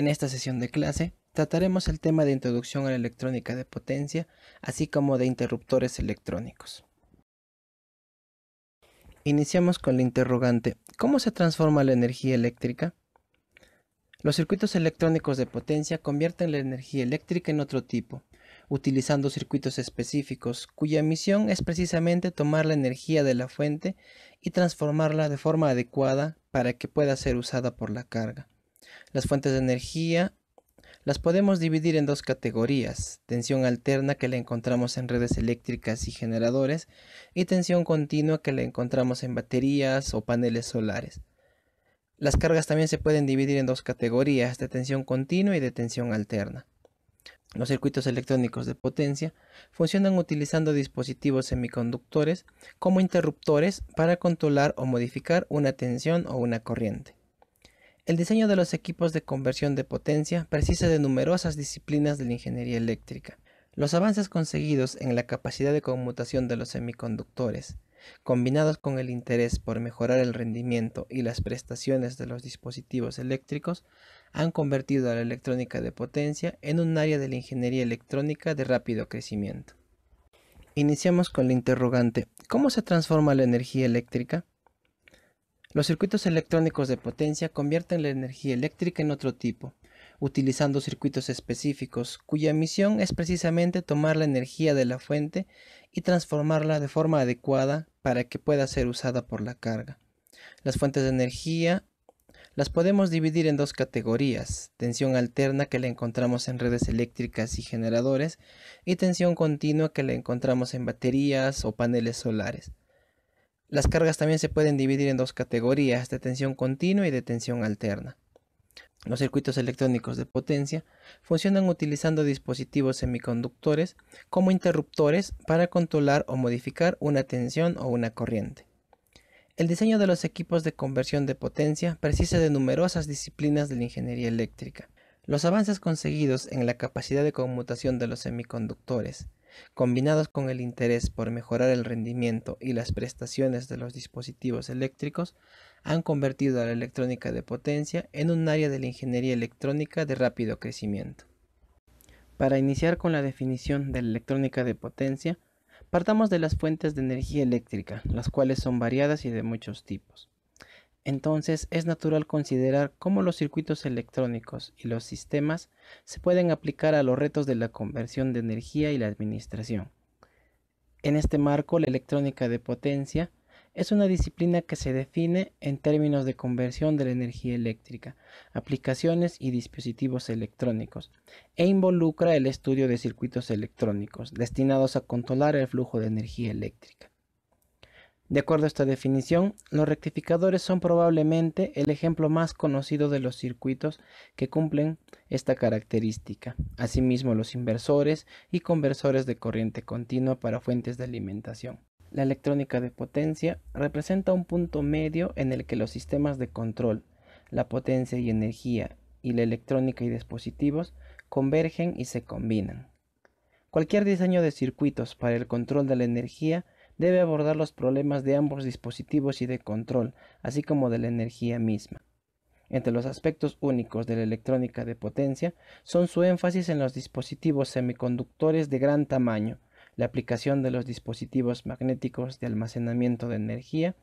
En esta sesión de clase trataremos el tema de introducción a la electrónica de potencia, así como de interruptores electrónicos. Iniciamos con la interrogante, ¿cómo se transforma la energía eléctrica? Los circuitos electrónicos de potencia convierten la energía eléctrica en otro tipo, utilizando circuitos específicos cuya misión es precisamente tomar la energía de la fuente y transformarla de forma adecuada para que pueda ser usada por la carga. Las fuentes de energía las podemos dividir en dos categorías, tensión alterna que la encontramos en redes eléctricas y generadores y tensión continua que la encontramos en baterías o paneles solares. Las cargas también se pueden dividir en dos categorías, de tensión continua y de tensión alterna. Los circuitos electrónicos de potencia funcionan utilizando dispositivos semiconductores como interruptores para controlar o modificar una tensión o una corriente. El diseño de los equipos de conversión de potencia precisa de numerosas disciplinas de la ingeniería eléctrica. Los avances conseguidos en la capacidad de conmutación de los semiconductores, combinados con el interés por mejorar el rendimiento y las prestaciones de los dispositivos eléctricos, han convertido a la electrónica de potencia en un área de la ingeniería electrónica de rápido crecimiento. Iniciamos con la interrogante, ¿cómo se transforma la energía eléctrica? Los circuitos electrónicos de potencia convierten la energía eléctrica en otro tipo, utilizando circuitos específicos cuya misión es precisamente tomar la energía de la fuente y transformarla de forma adecuada para que pueda ser usada por la carga. Las fuentes de energía las podemos dividir en dos categorías, tensión alterna que la encontramos en redes eléctricas y generadores y tensión continua que la encontramos en baterías o paneles solares. Las cargas también se pueden dividir en dos categorías, de tensión continua y de tensión alterna. Los circuitos electrónicos de potencia funcionan utilizando dispositivos semiconductores como interruptores para controlar o modificar una tensión o una corriente. El diseño de los equipos de conversión de potencia precisa de numerosas disciplinas de la ingeniería eléctrica. Los avances conseguidos en la capacidad de conmutación de los semiconductores, combinados con el interés por mejorar el rendimiento y las prestaciones de los dispositivos eléctricos, han convertido a la electrónica de potencia en un área de la ingeniería electrónica de rápido crecimiento. Para iniciar con la definición de la electrónica de potencia, partamos de las fuentes de energía eléctrica, las cuales son variadas y de muchos tipos. Entonces es natural considerar cómo los circuitos electrónicos y los sistemas se pueden aplicar a los retos de la conversión de energía y la administración. En este marco, la electrónica de potencia es una disciplina que se define en términos de conversión de la energía eléctrica, aplicaciones y dispositivos electrónicos, e involucra el estudio de circuitos electrónicos destinados a controlar el flujo de energía eléctrica. De acuerdo a esta definición, los rectificadores son probablemente el ejemplo más conocido de los circuitos que cumplen esta característica. Asimismo, los inversores y conversores de corriente continua para fuentes de alimentación. La electrónica de potencia representa un punto medio en el que los sistemas de control, la potencia y energía, y la electrónica y dispositivos convergen y se combinan. Cualquier diseño de circuitos para el control de la energía debe abordar los problemas de ambos dispositivos y de control, así como de la energía misma. Entre los aspectos únicos de la electrónica de potencia son su énfasis en los dispositivos semiconductores de gran tamaño, la aplicación de los dispositivos magnéticos de almacenamiento de energía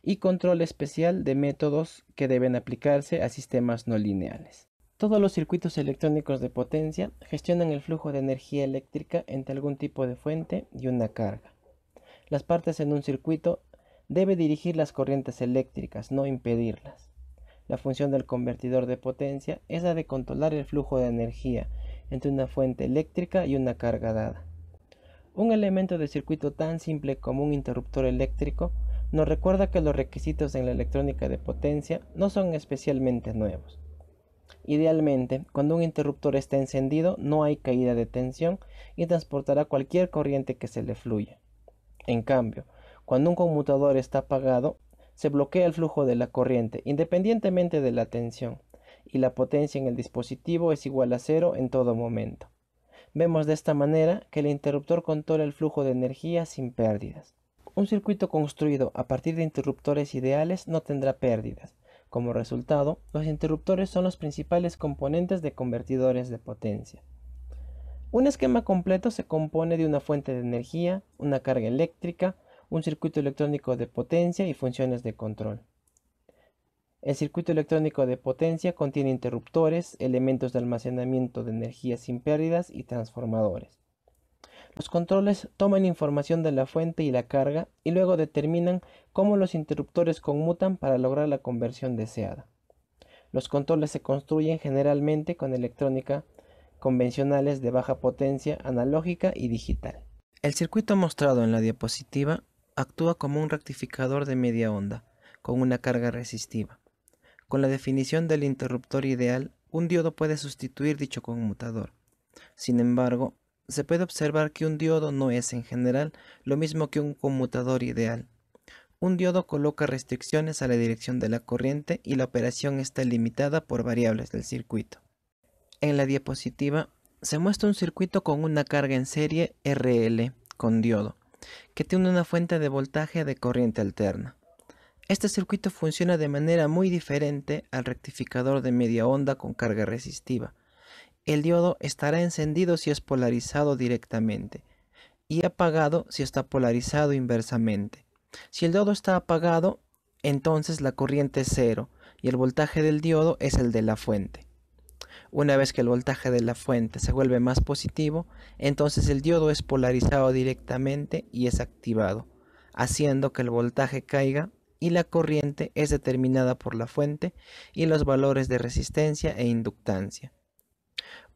y control especial de métodos que deben aplicarse a sistemas no lineales. Todos los circuitos electrónicos de potencia gestionan el flujo de energía eléctrica entre algún tipo de fuente y una carga las partes en un circuito, debe dirigir las corrientes eléctricas, no impedirlas. La función del convertidor de potencia es la de controlar el flujo de energía entre una fuente eléctrica y una carga dada. Un elemento de circuito tan simple como un interruptor eléctrico nos recuerda que los requisitos en la electrónica de potencia no son especialmente nuevos. Idealmente, cuando un interruptor está encendido no hay caída de tensión y transportará cualquier corriente que se le fluya. En cambio, cuando un conmutador está apagado, se bloquea el flujo de la corriente, independientemente de la tensión, y la potencia en el dispositivo es igual a cero en todo momento. Vemos de esta manera que el interruptor controla el flujo de energía sin pérdidas. Un circuito construido a partir de interruptores ideales no tendrá pérdidas. Como resultado, los interruptores son los principales componentes de convertidores de potencia. Un esquema completo se compone de una fuente de energía, una carga eléctrica, un circuito electrónico de potencia y funciones de control. El circuito electrónico de potencia contiene interruptores, elementos de almacenamiento de energía sin pérdidas y transformadores. Los controles toman información de la fuente y la carga y luego determinan cómo los interruptores conmutan para lograr la conversión deseada. Los controles se construyen generalmente con electrónica convencionales de baja potencia analógica y digital. El circuito mostrado en la diapositiva actúa como un rectificador de media onda, con una carga resistiva. Con la definición del interruptor ideal, un diodo puede sustituir dicho conmutador. Sin embargo, se puede observar que un diodo no es en general lo mismo que un conmutador ideal. Un diodo coloca restricciones a la dirección de la corriente y la operación está limitada por variables del circuito. En la diapositiva se muestra un circuito con una carga en serie RL con diodo, que tiene una fuente de voltaje de corriente alterna. Este circuito funciona de manera muy diferente al rectificador de media onda con carga resistiva. El diodo estará encendido si es polarizado directamente y apagado si está polarizado inversamente. Si el diodo está apagado, entonces la corriente es cero y el voltaje del diodo es el de la fuente. Una vez que el voltaje de la fuente se vuelve más positivo, entonces el diodo es polarizado directamente y es activado, haciendo que el voltaje caiga y la corriente es determinada por la fuente y los valores de resistencia e inductancia.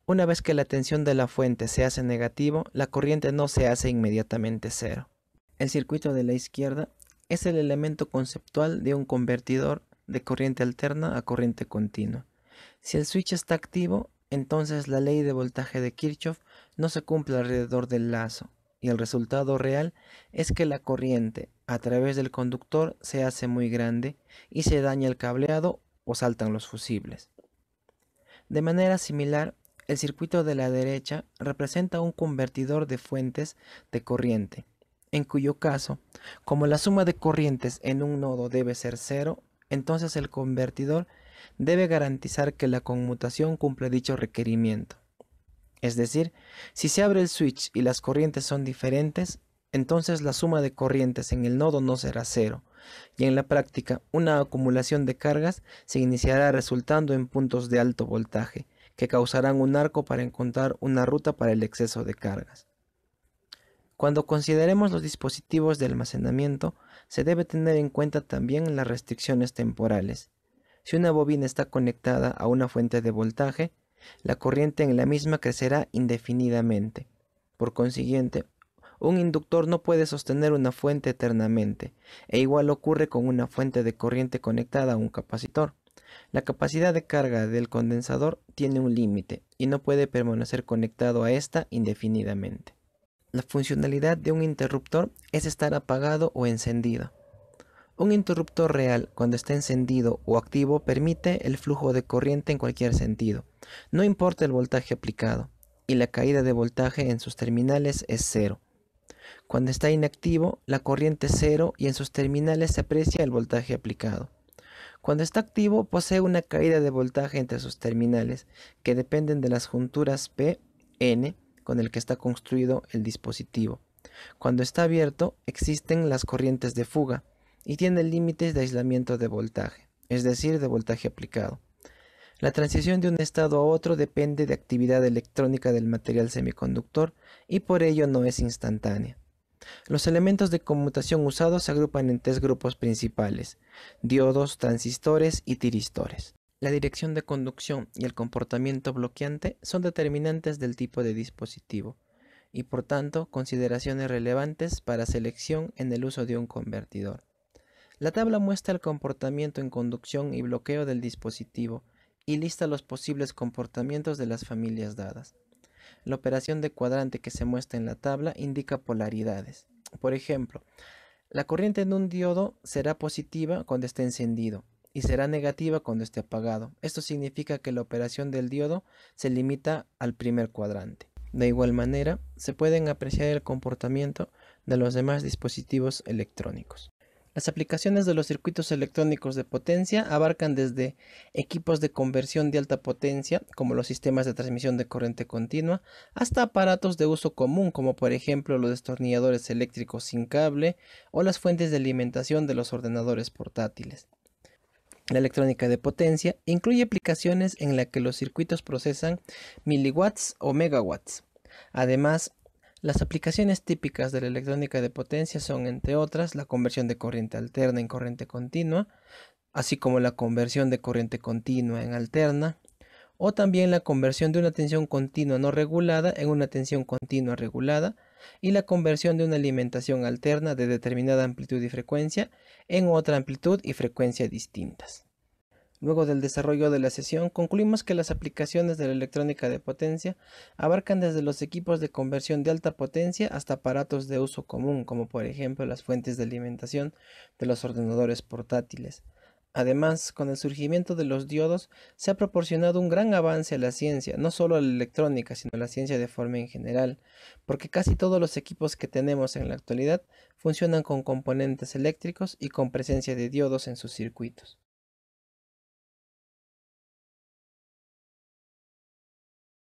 Una vez que la tensión de la fuente se hace negativo, la corriente no se hace inmediatamente cero. El circuito de la izquierda es el elemento conceptual de un convertidor de corriente alterna a corriente continua. Si el switch está activo, entonces la ley de voltaje de Kirchhoff no se cumple alrededor del lazo, y el resultado real es que la corriente a través del conductor se hace muy grande y se daña el cableado o saltan los fusibles. De manera similar, el circuito de la derecha representa un convertidor de fuentes de corriente, en cuyo caso, como la suma de corrientes en un nodo debe ser cero, entonces el convertidor debe garantizar que la conmutación cumple dicho requerimiento. Es decir, si se abre el switch y las corrientes son diferentes, entonces la suma de corrientes en el nodo no será cero, y en la práctica una acumulación de cargas se iniciará resultando en puntos de alto voltaje, que causarán un arco para encontrar una ruta para el exceso de cargas. Cuando consideremos los dispositivos de almacenamiento, se debe tener en cuenta también las restricciones temporales, si una bobina está conectada a una fuente de voltaje, la corriente en la misma crecerá indefinidamente. Por consiguiente, un inductor no puede sostener una fuente eternamente, e igual ocurre con una fuente de corriente conectada a un capacitor. La capacidad de carga del condensador tiene un límite y no puede permanecer conectado a ésta indefinidamente. La funcionalidad de un interruptor es estar apagado o encendido. Un interruptor real, cuando está encendido o activo, permite el flujo de corriente en cualquier sentido, no importa el voltaje aplicado, y la caída de voltaje en sus terminales es cero. Cuando está inactivo, la corriente es cero y en sus terminales se aprecia el voltaje aplicado. Cuando está activo, posee una caída de voltaje entre sus terminales, que dependen de las junturas P, N, con el que está construido el dispositivo. Cuando está abierto, existen las corrientes de fuga, y tiene límites de aislamiento de voltaje, es decir, de voltaje aplicado. La transición de un estado a otro depende de actividad electrónica del material semiconductor y por ello no es instantánea. Los elementos de conmutación usados se agrupan en tres grupos principales, diodos, transistores y tiristores. La dirección de conducción y el comportamiento bloqueante son determinantes del tipo de dispositivo y por tanto consideraciones relevantes para selección en el uso de un convertidor. La tabla muestra el comportamiento en conducción y bloqueo del dispositivo y lista los posibles comportamientos de las familias dadas. La operación de cuadrante que se muestra en la tabla indica polaridades. Por ejemplo, la corriente en un diodo será positiva cuando esté encendido y será negativa cuando esté apagado. Esto significa que la operación del diodo se limita al primer cuadrante. De igual manera, se pueden apreciar el comportamiento de los demás dispositivos electrónicos. Las aplicaciones de los circuitos electrónicos de potencia abarcan desde equipos de conversión de alta potencia, como los sistemas de transmisión de corriente continua, hasta aparatos de uso común, como por ejemplo los destornilladores eléctricos sin cable o las fuentes de alimentación de los ordenadores portátiles. La electrónica de potencia incluye aplicaciones en las que los circuitos procesan miliwatts o megawatts. Además, las aplicaciones típicas de la electrónica de potencia son, entre otras, la conversión de corriente alterna en corriente continua, así como la conversión de corriente continua en alterna, o también la conversión de una tensión continua no regulada en una tensión continua regulada, y la conversión de una alimentación alterna de determinada amplitud y frecuencia en otra amplitud y frecuencia distintas. Luego del desarrollo de la sesión, concluimos que las aplicaciones de la electrónica de potencia abarcan desde los equipos de conversión de alta potencia hasta aparatos de uso común, como por ejemplo las fuentes de alimentación de los ordenadores portátiles. Además, con el surgimiento de los diodos se ha proporcionado un gran avance a la ciencia, no solo a la electrónica, sino a la ciencia de forma en general, porque casi todos los equipos que tenemos en la actualidad funcionan con componentes eléctricos y con presencia de diodos en sus circuitos.